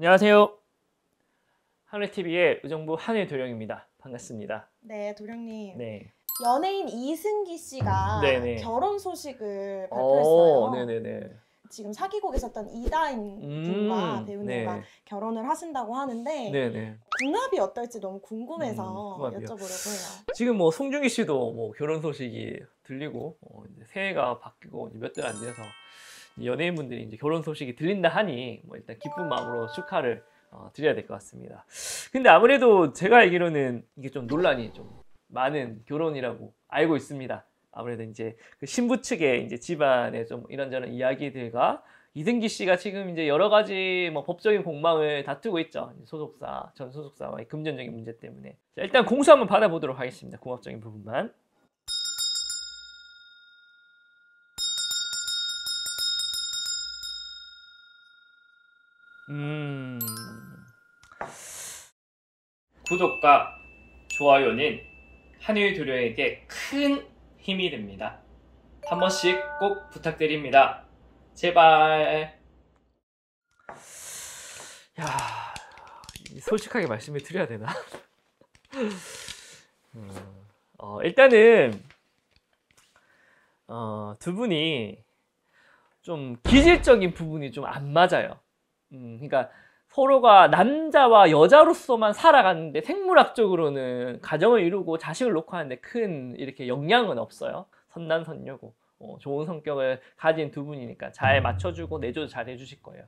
안녕하세요. 한울TV의 의정부 한일 도령입니다. 반갑습니다. 네, 도령님. 네. 연예인 이승기 씨가 네네. 네. 결혼 소식을 어, 발표했어요. 네네네. 네, 네. 지금 사귀고 계셨던 이다인 음, 분과 배우님과 네. 결혼을 하신다고 하는데 네네. 궁합이 어떨지 너무 궁금해서 음, 여쭤보려고 해요. 지금 뭐 송중기 씨도 뭐 결혼 소식이 들리고 어, 이제 새해가 바뀌고 몇 달 안 돼서 연예인분들이 이제 결혼 소식이 들린다 하니 뭐 일단 기쁜 마음으로 축하를 어, 드려야 될 것 같습니다. 근데 아무래도 제가 알기로는 이게 좀 논란이 좀 많은 결혼이라고 알고 있습니다. 아무래도 이제 그 신부 측의 이제 집안의 좀 이런저런 이야기들과 이등기 씨가 지금 이제 여러 가지 뭐 법적인 공방을 다투고 있죠. 소속사, 전 소속사와의 금전적인 문제 때문에. 자, 일단 공수 한번 받아보도록 하겠습니다. 공학적인 부분만. 음. 구독과 좋아요는 한일 두려에게 큰 힘이 됩니다. 한 번씩 꼭 부탁드립니다. 제발. 야, 솔직하게 말씀을 드려야 되나? 음, 어, 일단은 어, 두 분이 좀 기질적인 부분이 좀 안 맞아요. 음, 그러니까 서로가 남자와 여자로서만 살아가는데 생물학적으로는 가정을 이루고 자식을 놓고 하는데 큰 이렇게 영향은 없어요. 선남선녀고 어, 좋은 성격을 가진 두 분이니까 잘 음. 맞춰주고 내조도 잘 해주실 거예요.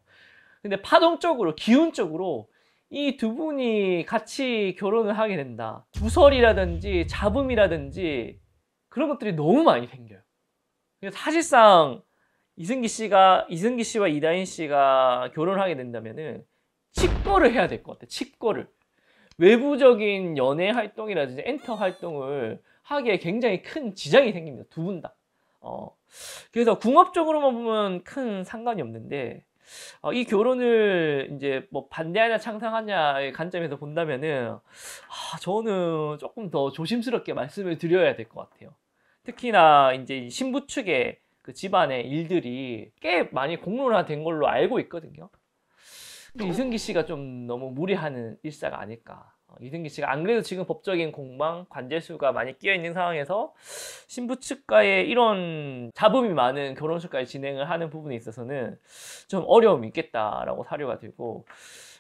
근데 파동적으로 기운적으로 이 두 분이 같이 결혼을 하게 된다. 구설이라든지 잡음이라든지 그런 것들이 너무 많이 생겨요. 사실상 이승기 씨가 이승기 씨와 이다인 씨가 결혼하게 된다면은 칩거를 해야 될 것 같아. 칩거를 외부적인 연애 활동이라든지 엔터 활동을 하기에 굉장히 큰 지장이 생깁니다. 두 분 다. 어, 그래서 궁합적으로만 보면 큰 상관이 없는데 어, 이 결혼을 이제 뭐 반대하냐 창상하냐의 관점에서 본다면은 아, 저는 조금 더 조심스럽게 말씀을 드려야 될 것 같아요. 특히나 이제 신부 측에 그 집안의 일들이 꽤 많이 공론화된 걸로 알고 있거든요. 네. 이승기 씨가 좀 너무 무리하는 일사가 아닐까. 어, 이승기 씨가 안 그래도 지금 법적인 공방, 관제수가 많이 끼어 있는 상황에서 신부 측과의 이런 잡음이 많은 결혼식까지 진행을 하는 부분에 있어서는 좀 어려움이 있겠다라고 사료가 되고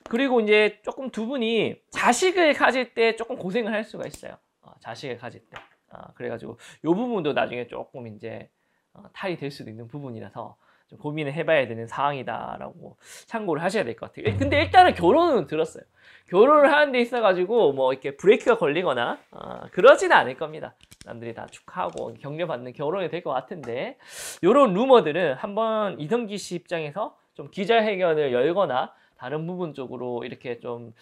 그리고 이제 조금 두 분이 자식을 가질 때 조금 고생을 할 수가 있어요. 어, 자식을 가질 때. 아, 그래가지고 요 부분도 나중에 조금 이제 어, 탈이 될 수도 있는 부분이라서 좀 고민을 해봐야 되는 사항이다라고 참고를 하셔야 될 것 같아요. 근데 일단은 결혼은 들었어요. 결혼을 하는 데 있어가지고 뭐 이렇게 브레이크가 걸리거나 어, 그러진 않을 겁니다. 남들이 다 축하하고 격려받는 결혼이 될 것 같은데 이런 루머들은 한번 이성기 씨 입장에서 좀 기자회견을 열거나 다른 부분 쪽으로 이렇게 좀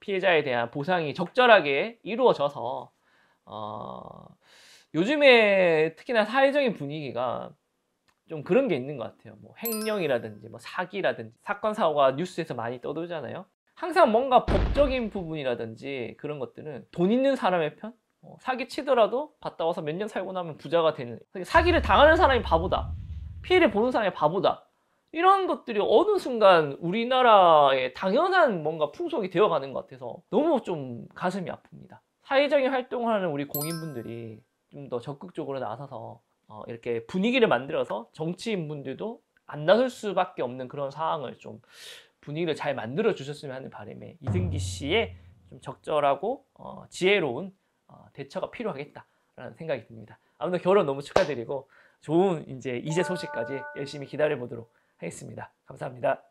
피해자에 대한 보상이 적절하게 이루어져서 어. 요즘에 특히나 사회적인 분위기가 좀 그런 게 있는 것 같아요. 뭐 횡령이라든지 뭐 사기라든지 사건 사고가 뉴스에서 많이 떠돌잖아요. 항상 뭔가 법적인 부분이라든지 그런 것들은 돈 있는 사람의 편? 어, 사기 치더라도 갔다 와서 몇 년 살고 나면 부자가 되는 그러니까 사기를 당하는 사람이 바보다 피해를 보는 사람이 바보다 이런 것들이 어느 순간 우리나라의 당연한 뭔가 풍속이 되어가는 것 같아서 너무 좀 가슴이 아픕니다 사회적인 활동을 하는 우리 공인분들이 좀더 적극적으로 나서서 어, 이렇게 분위기를 만들어서 정치인분들도 안 나설 수밖에 없는 그런 상황을 좀 분위기를 잘 만들어 주셨으면 하는 바람에 이승기 씨의 좀 적절하고 어, 지혜로운 어, 대처가 필요하겠다라는 생각이 듭니다. 아무튼 결혼 너무 축하드리고 좋은 이제 이제 소식까지 열심히 기다려 보도록 하겠습니다. 감사합니다.